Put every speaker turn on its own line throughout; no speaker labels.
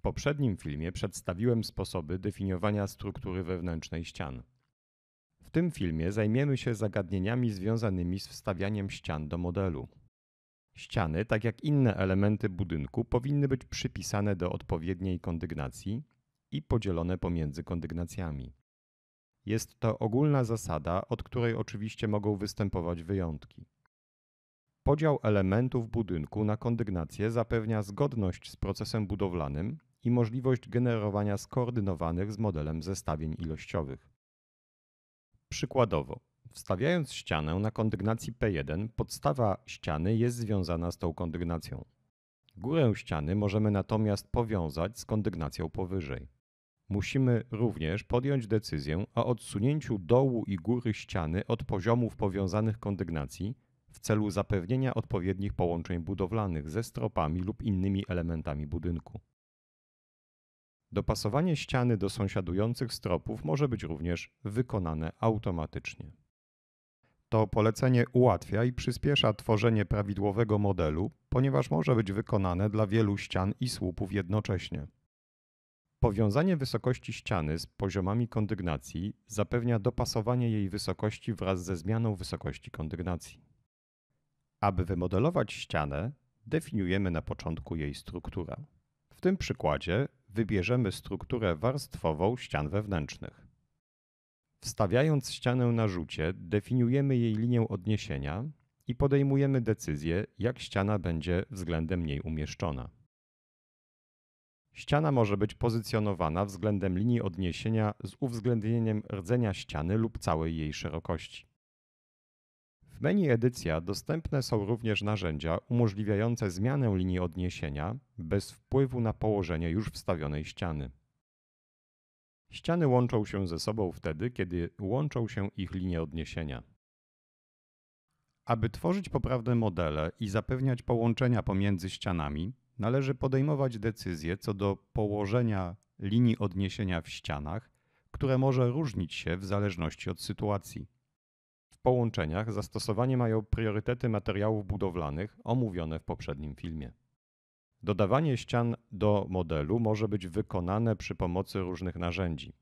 poprzednim filmie przedstawiłem sposoby definiowania struktury wewnętrznej ścian. W tym filmie zajmiemy się zagadnieniami związanymi z wstawianiem ścian do modelu. Ściany, tak jak inne elementy budynku, powinny być przypisane do odpowiedniej kondygnacji i podzielone pomiędzy kondygnacjami. Jest to ogólna zasada, od której oczywiście mogą występować wyjątki. Podział elementów budynku na kondygnację zapewnia zgodność z procesem budowlanym i możliwość generowania skoordynowanych z modelem zestawień ilościowych. Przykładowo, wstawiając ścianę na kondygnacji P1, podstawa ściany jest związana z tą kondygnacją. Górę ściany możemy natomiast powiązać z kondygnacją powyżej. Musimy również podjąć decyzję o odsunięciu dołu i góry ściany od poziomów powiązanych kondygnacji w celu zapewnienia odpowiednich połączeń budowlanych ze stropami lub innymi elementami budynku. Dopasowanie ściany do sąsiadujących stropów może być również wykonane automatycznie. To polecenie ułatwia i przyspiesza tworzenie prawidłowego modelu, ponieważ może być wykonane dla wielu ścian i słupów jednocześnie. Powiązanie wysokości ściany z poziomami kondygnacji zapewnia dopasowanie jej wysokości wraz ze zmianą wysokości kondygnacji. Aby wymodelować ścianę, definiujemy na początku jej strukturę. W tym przykładzie wybierzemy strukturę warstwową ścian wewnętrznych. Wstawiając ścianę na rzucie, definiujemy jej linię odniesienia i podejmujemy decyzję, jak ściana będzie względem niej umieszczona. Ściana może być pozycjonowana względem linii odniesienia z uwzględnieniem rdzenia ściany lub całej jej szerokości. W menu edycja dostępne są również narzędzia umożliwiające zmianę linii odniesienia bez wpływu na położenie już wstawionej ściany. Ściany łączą się ze sobą wtedy, kiedy łączą się ich linie odniesienia. Aby tworzyć poprawne modele i zapewniać połączenia pomiędzy ścianami, należy podejmować decyzje co do położenia linii odniesienia w ścianach, które może różnić się w zależności od sytuacji połączeniach zastosowanie mają priorytety materiałów budowlanych omówione w poprzednim filmie. Dodawanie ścian do modelu może być wykonane przy pomocy różnych narzędzi: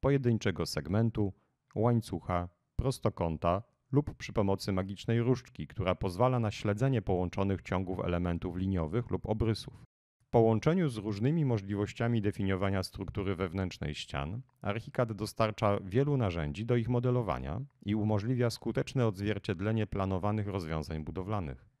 pojedynczego segmentu, łańcucha, prostokąta lub przy pomocy magicznej różdżki, która pozwala na śledzenie połączonych ciągów elementów liniowych lub obrysów połączeniu z różnymi możliwościami definiowania struktury wewnętrznej ścian, ArchiCAD dostarcza wielu narzędzi do ich modelowania i umożliwia skuteczne odzwierciedlenie planowanych rozwiązań budowlanych.